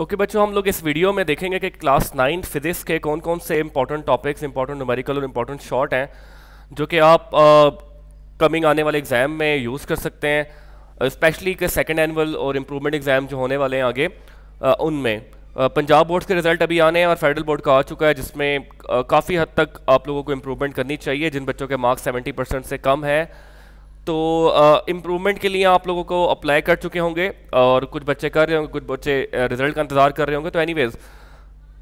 okay okay, बच्चों हम लोग इस वीडियो में देखेंगे कि क्लास नाइन फिजिक्स के कौन कौन से इंपॉर्टेंट टॉपिक्स इंपॉर्टेंट न्यूमेरिकल और इंपॉर्टेंट शॉर्ट हैं जो कि आप कमिंग आने वाले एग्ज़ाम में यूज़ कर सकते हैं स्पेशली के सेकेंड एनअल और इम्प्रूवमेंट एग्ज़ाम जो होने वाले हैं आगे उनमें पंजाब बोर्ड के रिजल्ट अभी आने हैं और फेडरल बोर्ड का आ चुका है जिसमें काफ़ी हद तक आप लोगों को इम्प्रूवमेंट करनी चाहिए जिन बच्चों के मार्क्स सेवेंटी से कम है तो इम्प्रूवमेंट के लिए आप लोगों को अप्लाई कर चुके होंगे और कुछ बच्चे कर रहे होंगे कुछ बच्चे रिजल्ट का इंतज़ार कर रहे होंगे तो एनीवेज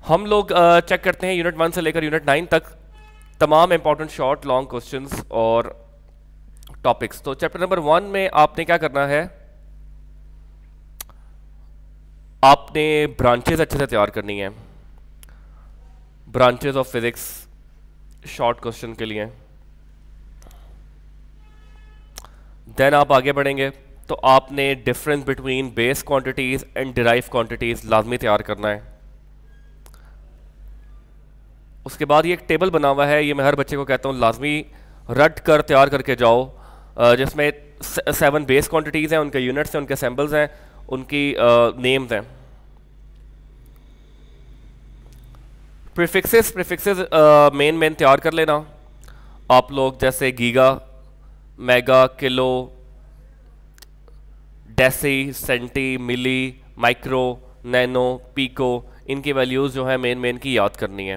हम लोग चेक करते हैं यूनिट वन से लेकर यूनिट नाइन तक तमाम इंपॉर्टेंट शॉर्ट लॉन्ग क्वेश्चन और टॉपिक्स तो चैप्टर नंबर वन में आपने क्या करना है आपने ब्रांचेज अच्छे से तैयार करनी है branches of physics short question के लिए देन आप आगे बढ़ेंगे तो आपने difference between base quantities and derive quantities लाजमी तैयार करना है उसके बाद ये एक टेबल बना हुआ है ये मैं हर बच्चे को कहता हूँ लाजमी रट कर तैयार करके जाओ जिसमें सेवन बेस क्वांटिटीज़ हैं उनके यूनिट्स हैं उनके सैम्पल्स हैं उनकी नेम्स हैं प्रिफिक्सेस प्रिफिक्सेस मेन मेन तैयार कर लेना आप लोग जैसे giga mega kilo deci centi milli micro nano pico इनकी वैल्यूज़ जो है मेन मेन की याद करनी है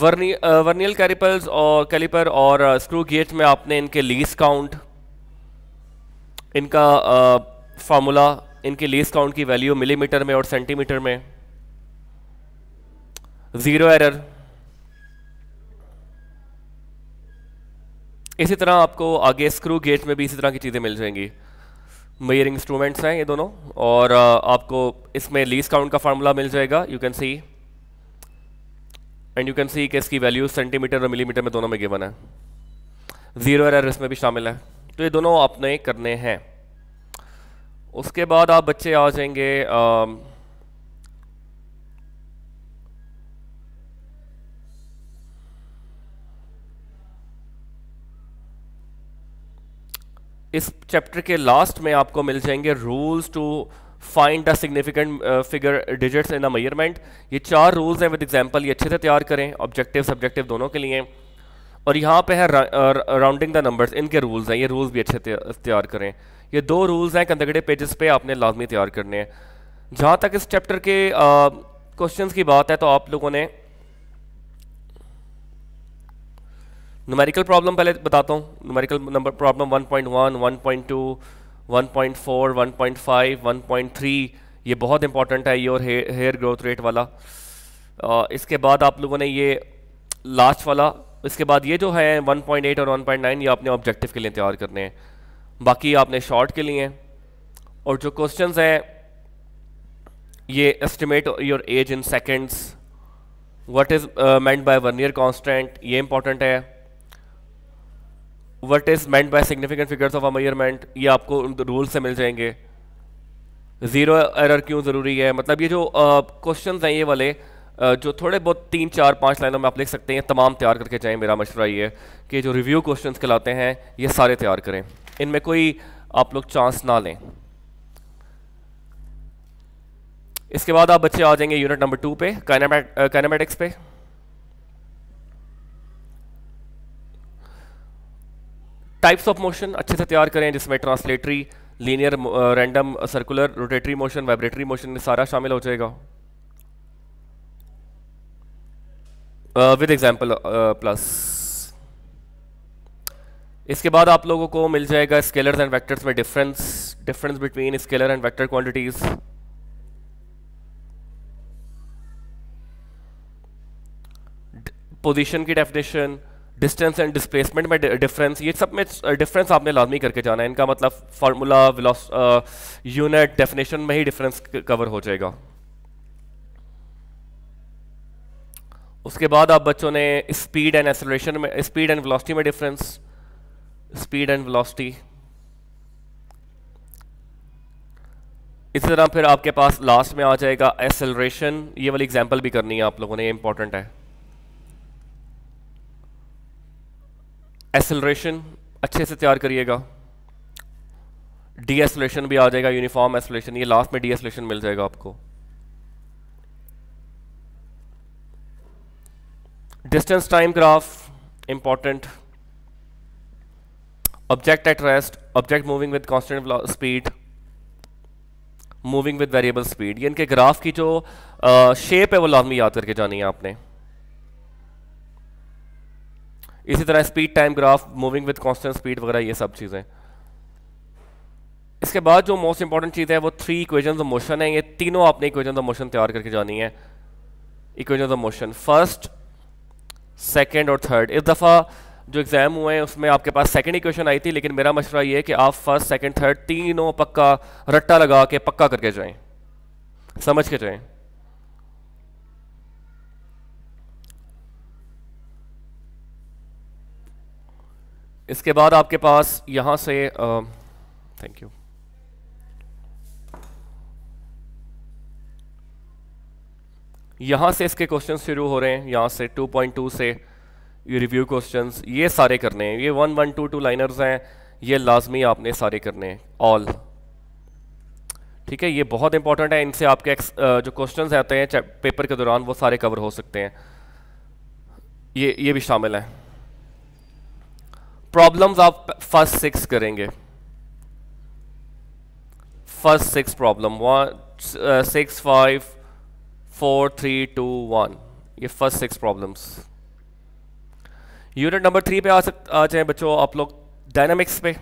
वर्नी वर्नियल कैरिपल्स और कैलिपर और स्क्रू गेट में आपने इनके लीस काउंट इनका फार्मूला इनके लीस काउंट की वैल्यू मिलीमीटर में और सेंटीमीटर में ज़ीरो एरर इसी तरह आपको आगे स्क्रू गेट में भी इसी तरह की चीज़ें मिल जाएंगी मेयर इंस्ट्रूमेंट्स हैं ये दोनों और आपको इसमें लीज काउंट का फार्मूला मिल जाएगा you can see and you can see कि इसकी वैल्यू सेंटीमीटर और मिलीमीटर में दोनों में गिवन है ज़ीरो एरर इसमें भी शामिल है तो ये दोनों आपने करने हैं उसके बाद आप बच्चे आ जाएंगे आ, इस चैप्टर के लास्ट में आपको मिल जाएंगे rules to find the significant figure digits in the measurement ये चार रूल्स हैं विद एग्जांपल ये अच्छे से तैयार करें ऑब्जेक्टिव सब्जेक्टिव दोनों के लिए और यहाँ पे है राउंडिंग द नंबर्स इनके रूल्स हैं ये रूल्स भी अच्छे तैयार करें ये दो रूल्स हैं कंदगड़े पेजेस पे आपने लाजमी तैयार करने हैं जहाँ तक इस चैप्टर के क्वेश्चन uh, की बात है तो आप लोगों ने नमेरिकल प्रॉब्लम पहले बताता हूँ नमेरिकल नंबर प्रॉब्लम 1.1, 1.2, 1.4, 1.5, 1.3 ये बहुत इंपॉर्टेंट है योर हेयर ग्रोथ रेट वाला आ, इसके बाद आप लोगों ने ये लास्ट वाला इसके बाद ये जो है 1.8 और 1.9 ये आपने ऑब्जेक्टिव के लिए तैयार करने हैं बाकी आपने शॉर्ट के लिए और जो क्वेश्चन हैं ये estimate your age in seconds what is meant by year constant ये इंपॉर्टेंट है what is meant by significant figures of a measurement ये आपको रूल से मिल जाएंगे ज़ीरो एरर क्यों ज़रूरी है मतलब ये जो क्वेश्चन uh, हैं ये वाले uh, जो थोड़े बहुत तीन चार पाँच लाइनों में आप लिख सकते हैं तमाम तैयार करके जाए मेरा मशवरा ये कि जो रिव्यू क्वेश्चन कहलाते हैं ये सारे तैयार करें इनमें कोई आप लोग चांस ना लें इसके बाद आप बच्चे आ जाएंगे यूनिट नंबर टू पे कैनामेटिक्स पे टाइप्स ऑफ मोशन अच्छे से तैयार करें जिसमें translatory linear random circular rotatory motion vibratory motion सारा शामिल हो जाएगा विद एग्जाम्पल प्लस इसके बाद आप लोगों को मिल जाएगा स्केलर्स एंड वेक्टर्स में difference difference between scalar and vector quantities position की डेफिनेशन डिस्टेंस एंड डिस्प्लेसमेंट में डिफरेंस ये सब में डिफरेंस आपने लाजमी करके जाना है इनका मतलब फार्मूला यूनिट डेफिनेशन में ही डिफरेंस कवर हो जाएगा उसके बाद आप बच्चों ने स्पीड एंड एक्सलेशन में स्पीड एंड वेलोसिटी में डिफरेंस स्पीड एंड वेलोसिटी इसी तरह फिर आपके पास लास्ट में आ जाएगा एसलरेशन ये वाली एग्जांपल भी करनी है आप लोगों ने ये इंपॉर्टेंट है एसलरेशन अच्छे से तैयार करिएगा डी एसलेशन भी आ जाएगा यूनिफॉर्म एसलेशन ये लास्ट में डी एसलेशन मिल जाएगा आपको distance time graph important object at rest object moving with constant speed moving with variable speed ये इनके ग्राफ की जो शेप है वो लाजमी याद करके जानी है आपने इसी तरह speed time graph moving with constant speed वगैरह ये सब चीज़ें इसके बाद जो मोस्ट इंपॉर्टेंट चीज़ है वो थ्री इक्वेशन ऑफ मोशन है ये तीनों आपने इक्वेशन ऑफ मोशन तैयार करके जानी है equation of motion first second और थर्ड इस दफ़ा जो एग्ज़ाम हुए हैं उसमें आपके पास सेकेंड इक्वेशन आई थी लेकिन मेरा मशवरा ये है कि आप फर्स्ट सेकेंड थर्ड तीनों पक्का रट्टा लगा के पक्का करके जाएं समझ के जाएं इसके बाद आपके पास यहां से थैंक यू यहां से इसके क्वेश्चन शुरू हो रहे हैं यहां से 2.2 से ये रिव्यू क्वेश्चन ये सारे करने हैं ये one one two two liners हैं ये लाजमी आपने सारे करने हैं ऑल ठीक है ये बहुत इंपॉर्टेंट है इनसे आपके जो क्वेश्चन आते हैं पेपर के दौरान वो सारे कवर हो सकते हैं ये ये भी शामिल है प्रॉब्लम्स आप फर्स्ट सिक्स करेंगे first six problem one six five four three two one ये first six problems unit number three पे आ सक आ जाए बच्चों आप लोग डायनामिक्स पे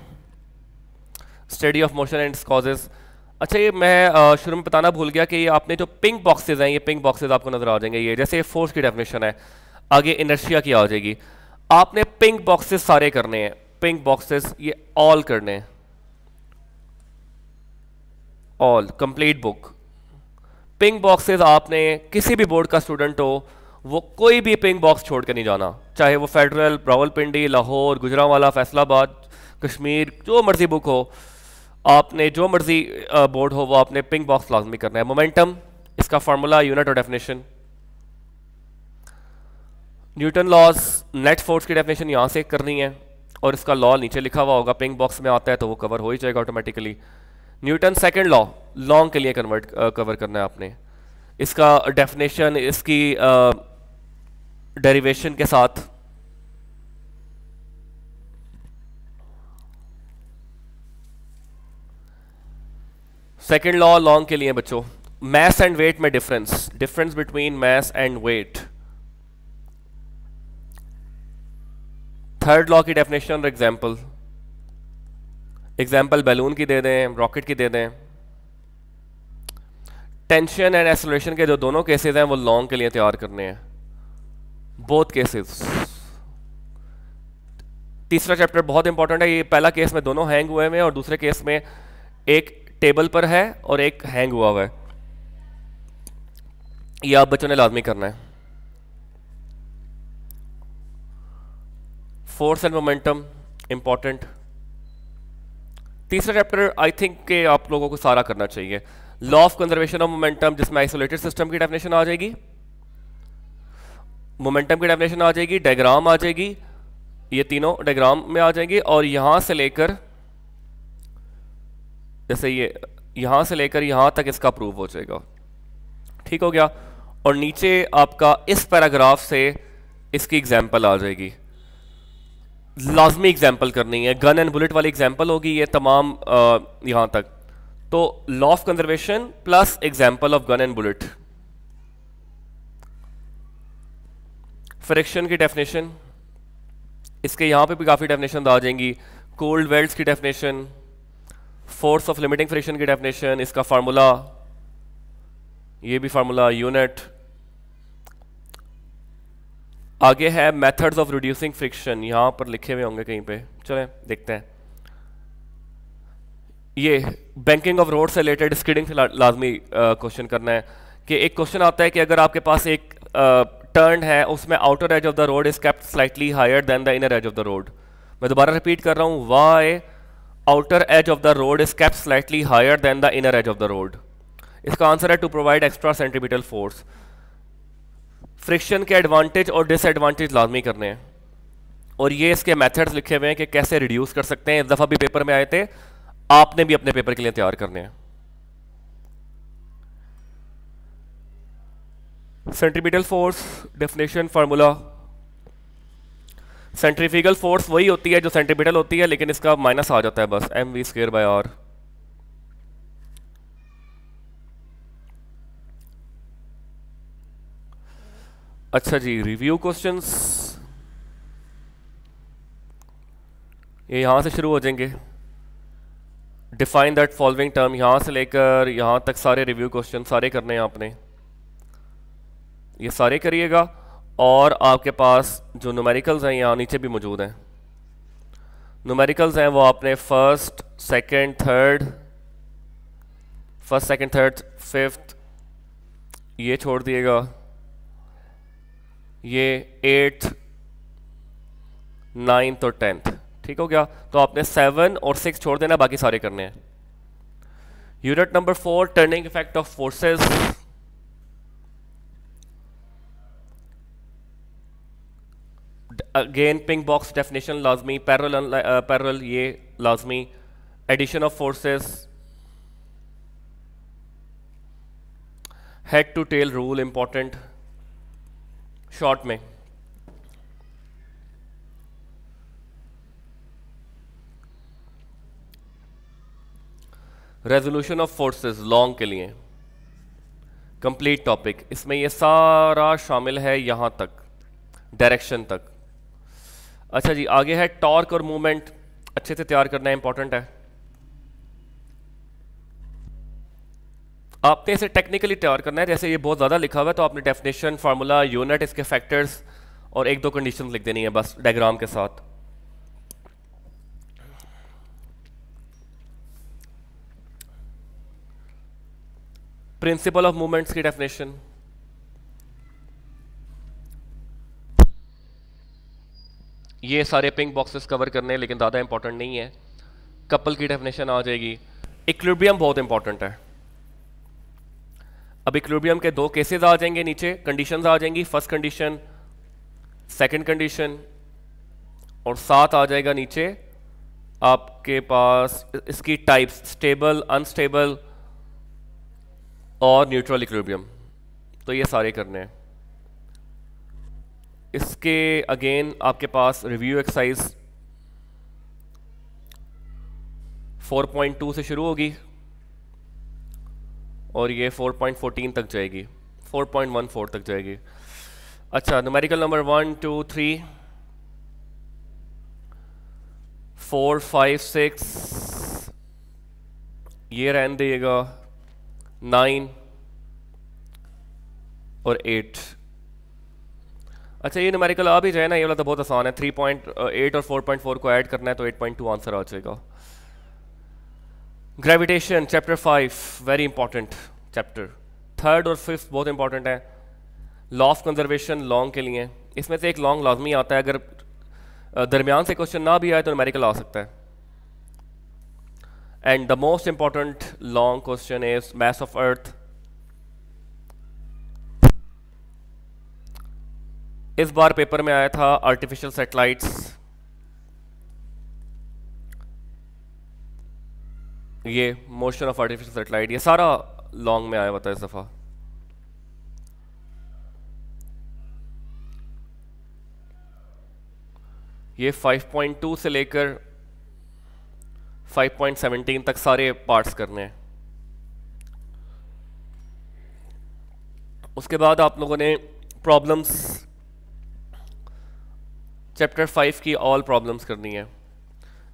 study of motion and causes अच्छा ये मैं शुरू में बताना भूल गया कि आपने जो पिंक बॉक्सेज हैं ये पिंक बॉक्सेज आपको नज़र आ जाएंगे ये जैसे फोर्स की डेफिनेशन है आगे इनर्शिया की आ जाएगी आपने पिंक बॉक्सेस सारे करने हैं पिंक बॉक्सेस ये ऑल करने हैं all complete book pink boxes आपने किसी भी बोर्ड का स्टूडेंट हो वो कोई भी पिंक बॉक्स छोड़ के नहीं जाना चाहे वो फेडरल रावलपिंडी लाहौर गुजरावाला फैसलाबाद कश्मीर जो मर्जी बुक हो आपने जो मर्जी बोर्ड हो वो आपने पिंक बॉक्स लाजमी करना है मोमेंटम इसका फार्मूला यूनिट और definition Newton laws net force की डेफिनेशन यहाँ से करनी है और इसका लॉ नीचे लिखा हुआ होगा पिंक बॉक्स में आता है तो वो कवर हो ही जाएगा automatically Newton second law long के लिए कन्वर्ट कवर करना है आपने इसका डेफिनेशन इसकी डेरिवेशन के साथ सेकेंड लॉ लॉन्ग के लिए बच्चों मैस एंड वेट में difference difference between mass and weight third law की डेफिनेशन और एग्जाम्पल एग्जाम्पल बैलून की दे दें रॉकेट की दे दें टेंशन एंड एसोलेशन के जो दोनों केसेस हैं वो लॉन्ग के लिए तैयार करने हैं बोथ केसेस तीसरा चैप्टर बहुत इंपॉर्टेंट है ये पहला केस में दोनों हैंग हुए हैं और दूसरे केस में एक टेबल पर है और एक हैंग हुआ हुआ है ये आप बच्चों ने लाजमी करना है फोर्स एंड मोमेंटम इम्पॉर्टेंट तीसरा चैप्टर आई थिंक के आप लोगों को सारा करना चाहिए law of conservation of momentum जिसमें आइसोलेटेड सिस्टम की डेफिनेशन आ जाएगी मोमेंटम की डेफिनेशन आ जाएगी डायग्राम आ जाएगी ये तीनों डायग्राम में आ जाएंगे और यहां से लेकर जैसे ये यहां से लेकर यहां तक इसका प्रूव हो जाएगा ठीक हो गया और नीचे आपका इस पैराग्राफ से इसकी एग्जाम्पल आ जाएगी लाजमी एग्जाम्पल करनी है गन एंड बुलेट वाली एग्जाम्पल होगी ये तमाम यहां तक तो law of conservation plus example of gun and bullet friction की डेफिनेशन इसके यहां पे भी काफ़ी डेफिनेशन आ जाएंगी कोल्ड वेल्ड की definition force of limiting friction की डेफिनेशन इसका फार्मूला ये भी फार्मूला यूनिट आगे है मेथड्स ऑफ रिड्यूसिंग फ्रिक्शन यहाँ पर लिखे हुए होंगे कहीं पे चले देखते हैं ये बैंकिंग ऑफ रोड से रिलेटेड स्कीडिंग से ला, लाजमी क्वेश्चन करना है कि एक क्वेश्चन आता है कि अगर आपके पास एक टर्न है उसमें outer edge of the road is kept slightly higher than the inner edge of the road मैं दोबारा रिपीट कर रहा हूँ why outer edge of the road is kept slightly higher than the inner edge of the road इसका answer है to provide extra centimeter force friction के advantage और disadvantage लाजमी करने हैं और ये इसके मेथड्स लिखे हुए हैं कि कैसे रिड्यूस कर सकते हैं इस दफ़ा भी पेपर में आए थे आपने भी अपने पेपर के लिए तैयार करने हैं centripetal force definition formula centrifugal force वही होती है जो सेंट्रीपिटल होती है लेकिन इसका माइनस आ जाता है बस M V square by R अच्छा जी रिव्यू क्वेश्चंस ये यहाँ से शुरू हो जाएंगे डिफाइन दैट फॉलोइंग टर्म यहाँ से लेकर यहाँ तक सारे रिव्यू क्वेश्चन सारे करने हैं आपने ये सारे करिएगा और आपके पास जो नुमेरिकल्स हैं यहाँ नीचे भी मौजूद हैं नुमेरिकल्स हैं वो आपने first second third first second third fifth ये छोड़ दिएगा ये एट्थ नाइन्थ और टेंथ ठीक हो गया तो आपने सेवन और सिक्स छोड़ देना बाकी सारे करने हैं unit number four turning effect of forces again pink box definition लाजमी पैरल पैरल uh, ये लाजमी addition of forces head to tail rule important short में रेजोल्यूशन ऑफ फोर्सेस लॉन्ग के लिए कंप्लीट टॉपिक इसमें ये सारा शामिल है यहां तक डायरेक्शन तक अच्छा जी आगे है टॉर्क और मूवमेंट अच्छे से तैयार करना इंपॉर्टेंट है आपने इसे टेक्निकली तैयार करना है जैसे ये बहुत ज़्यादा लिखा हुआ है तो आपने डेफिनेशन फार्मूला यूनिट इसके फैक्टर्स और एक दो कंडीशन लिख देनी है बस डायग्राम के साथ प्रिंसिपल ऑफ मूवमेंट्स की डेफिनेशन ये सारे पिंक बॉक्सेस कवर करने हैं लेकिन ज़्यादा इंपॉर्टेंट नहीं है कपल की डेफिनेशन आ जाएगी इक्लिब्रियम बहुत इंपॉर्टेंट है अब इक्लोबियम के दो केसेस आ जाएंगे नीचे कंडीशंस आ जाएंगी फर्स्ट कंडीशन सेकंड कंडीशन और साथ आ जाएगा नीचे आपके पास इसकी टाइप्स स्टेबल अनस्टेबल और न्यूट्रल इक्लोबियम तो ये सारे करने हैं इसके अगेन आपके पास रिव्यू एक्सरसाइज 4.2 से शुरू होगी और ये 4.14 तक जाएगी 4.14 तक जाएगी अच्छा numerical number one two three four five six ये रहन दिएगा नाइन और एट अच्छा ये नमेरिकल आ भी जाए ना ये वाला तो बहुत आसान है थ्री पॉइंट एट और फोर पॉइंट फोर को ऐड करना है तो एट पॉइंट टू आंसर आ जाएगा gravitation chapter five very important chapter third और फिफ्थ बहुत इंपॉर्टेंट है लॉ ऑफ कंजर्वेशन लॉन्ग के लिए इसमें से एक लॉन्ग लाजमी आता है अगर दरमियान से क्वेश्चन ना भी आए तो अमेरिकल आ सकता है and the most important long question is mass of earth इस बार पेपर में आया था आर्टिफिशियल सेटेलाइट्स ये मोशन ऑफ आर्टिफिशियल सेटेलाइट ये सारा लॉन्ग में आया हुआ था इस दफ़ा ये 5.2 से लेकर 5.17 तक सारे पार्ट्स करने हैं उसके बाद आप लोगों ने प्रॉब्लम्स चैप्टर फाइव की ऑल प्रॉब्लम्स करनी है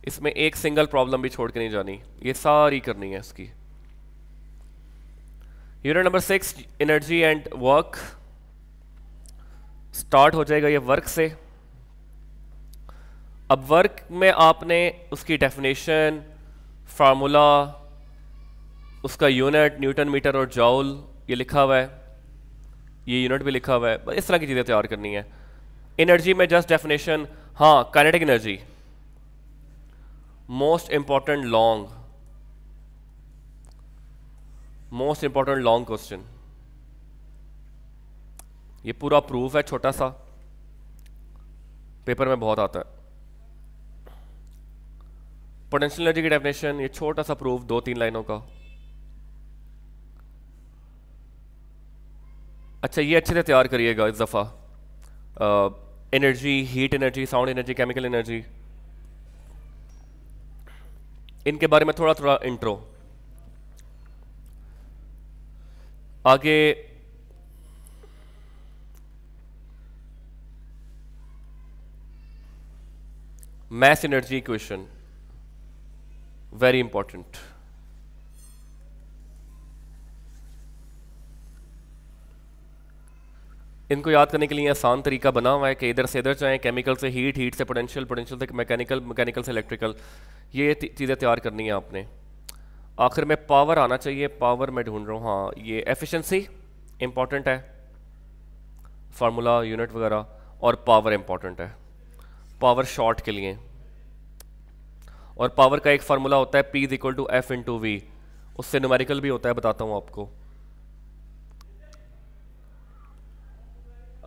इसमें एक सिंगल प्रॉब्लम भी छोड़ के नहीं जानी ये सारी करनी है इसकी unit number six energy and work start हो जाएगा ये वर्क से अब वर्क में आपने उसकी डेफिनेशन फार्मूला उसका यूनिट न्यूटन मीटर और जाउल ये लिखा हुआ है ये यूनिट भी लिखा हुआ है इस तरह की चीज़ें तैयार करनी है एनर्जी में जस्ट डेफिनेशन हाँ kinetic energy most important long most important long question ये पूरा प्रूफ है छोटा सा पेपर में बहुत आता है पोटेंशियल एनर्जी की डेफिनेशन ये छोटा सा प्रूफ दो तीन लाइनों का अच्छा ये अच्छे से तैयार करिएगा इस दफ़ा energy heat energy sound energy chemical energy इनके बारे में थोड़ा थोड़ा इंट्रो आगे mass energy equation very important इनको याद करने के लिए आसान तरीका बना हुआ है कि इधर से इधर जाएँ केमिकल से हीट हीट से पोटेंशियल पोटेंशियल से मैकेनिकल मैकेनिकल से इलेक्ट्रिकल ये चीज़ें तैयार करनी है आपने आखिर में पावर आना चाहिए पावर मैं ढूंढ रहा हूँ हाँ ये एफिशिएंसी इम्पॉर्टेंट है फार्मूला यूनिट वगैरह और पावर इम्पॉर्टेंट है पावर शॉर्ट के लिए और पावर का एक फार्मूला होता है P is equal to F into V उससे न्यूमेरिकल भी होता है बताता हूँ आपको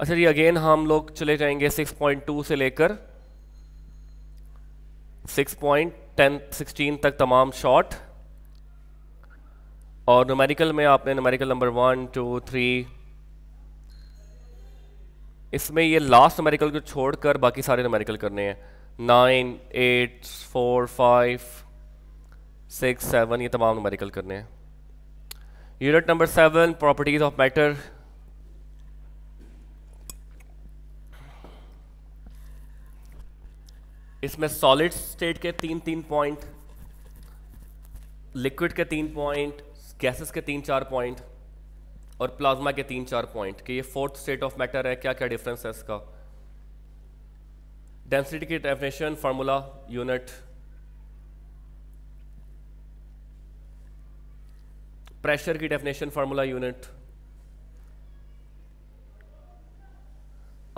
अच्छा जी अगेन हम लोग चले जाएंगे 6.2 से लेकर 6.10 16 तक तमाम शॉट और नमेरिकल में आपने numerical number one two three इसमें ये लास्ट नोमेरिकल को छोड़कर बाकी सारे नोमेरिकल करने हैं nine eight four five six seven ये तमाम नोमेरिकल करने हैं unit number seven properties of matter इसमें सॉलिड स्टेट के तीन तीन पॉइंट लिक्विड के तीन पॉइंट गैसेस के तीन चार पॉइंट और प्लाज्मा के तीन चार पॉइंट कि ये फोर्थ स्टेट ऑफ मैटर है क्या क्या डिफरेंस है इसका डेंसिटी की डेफिनेशन फार्मूला यूनिट प्रेशर की डेफिनेशन फार्मूला यूनिट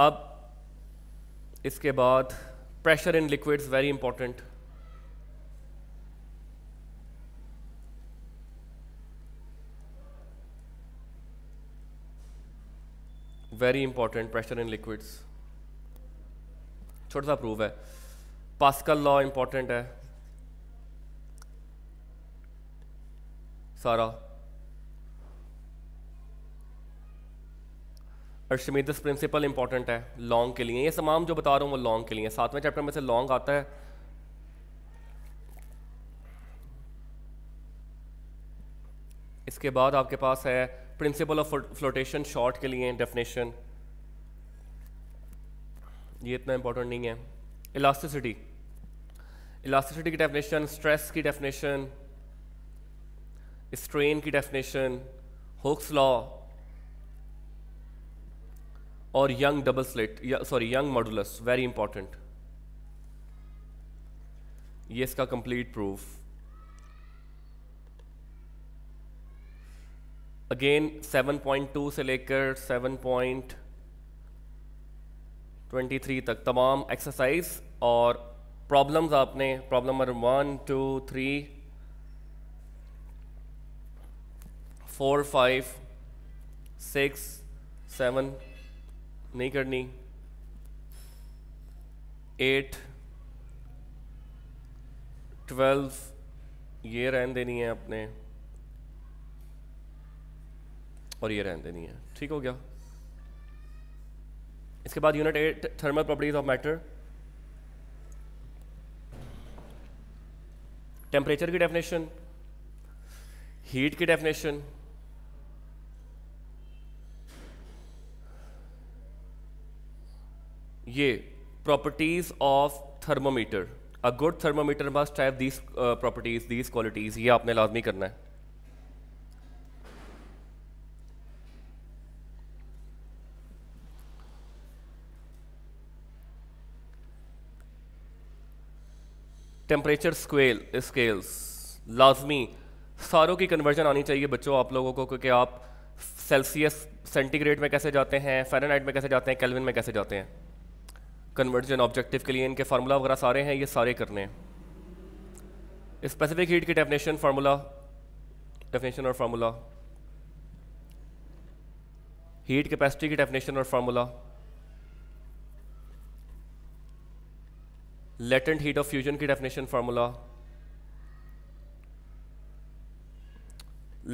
अब इसके बाद pressure in liquids very important very important pressure in liquids छोटा सा प्रूव है पास्कल लॉ इंपॉर्टेंट है सारा अर्शमीदस प्रिंसिपल इंपॉर्टेंट है लॉन्ग के लिए ये तमाम जो बता रहा हूँ वो लॉन्ग के लिए सातवें चैप्टर में से लॉन्ग आता है इसके बाद आपके पास है प्रिंसिपल ऑफ फ्लोटेशन शॉर्ट के लिए डेफिनेशन ये इतना इंपॉर्टेंट नहीं है इलास्टिसिटी इलास्टिसिटी की डेफिनेशन स्ट्रेस की डेफिनेशन स्ट्रेन की डेफिनेशन हुक्स लॉ और Young double slit sorry Young modulus very important ये इसका कंप्लीट प्रूफ अगेन 7.2 से लेकर 7.23 तक तमाम एक्सरसाइज और प्रॉब्लम्स आपने problem number one two three four five six seven नहीं करनी एट ट्वेल्व ये रहन देनी है अपने और ये रहन देनी है ठीक हो गया इसके बाद unit eight thermal properties of matter temperature की डेफिनेशन हीट की डेफिनेशन ये properties of thermometer a good thermometer must have these properties these qualities ये आपने लाजमी करना है टेम्परेचर स्केल स्केल्स लाजमी सारों की कन्वर्जन आनी चाहिए बच्चों आप लोगों को क्योंकि आप सेल्सियस सेंटीग्रेड में कैसे जाते हैं फेरनाइट में कैसे जाते हैं कैलविन में कैसे जाते हैं कन्वर्जन ऑब्जेक्टिव के लिए इनके फार्मूला वगैरह सारे हैं ये सारे करने हैं स्पेसिफिक हीट की डेफिनेशन फार्मूला डेफिनेशन और फार्मूला हीट कैपेसिटी की डेफिनेशन और formula latent heat of fusion की definition formula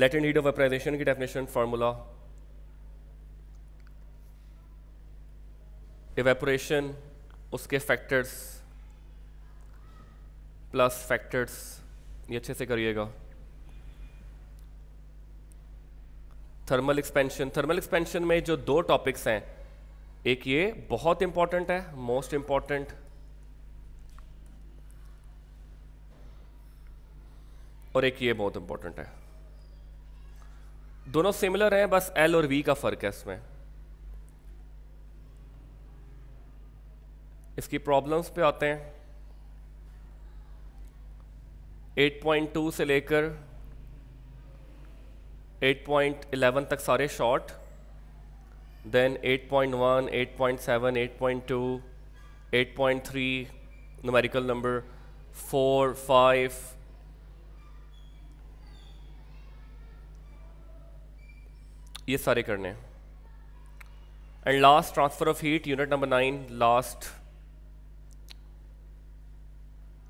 latent heat of vaporization की डेफिनेशन फार्मूला डिवेपोरेशन उसके फैक्टर्स प्लस फैक्टर्स ये अच्छे से करिएगा थर्मल एक्सपेंशन थर्मल एक्सपेंशन में जो दो टॉपिक्स हैं एक ये बहुत इंपॉर्टेंट है मोस्ट इंपॉर्टेंट और एक ये बहुत इंपॉर्टेंट है दोनों सिमिलर हैं बस एल और वी का फर्क है इसमें इसकी प्रॉब्लम्स पे आते हैं 8.2 से लेकर 8.11 तक सारे शॉर्ट देन 8.1, 8.7, 8.2, 8.3 न्यूमेरिकल नंबर 4, 5, ये सारे करने and last transfer of heat unit number nine last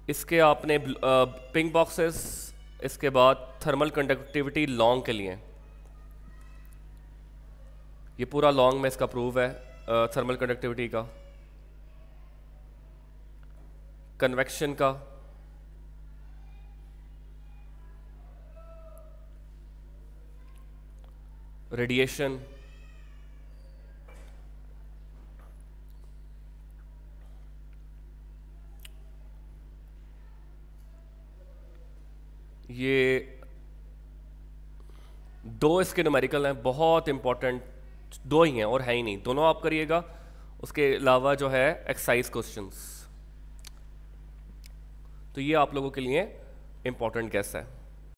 इसके आपने पिंक बॉक्सेस इसके बाद थर्मल कंडक्टिविटी लॉन्ग के लिए ये पूरा लॉन्ग में इसका प्रूव है थर्मल कंडक्टिविटी का कन्वेक्शन का रेडिएशन ये दो इसके नमेरिकल हैं बहुत इंपॉर्टेंट दो ही हैं और है ही नहीं दोनों आप करिएगा उसके अलावा जो है एक्सरसाइज क्वेश्चंस तो ये आप लोगों के लिए इंपॉर्टेंट कैसा है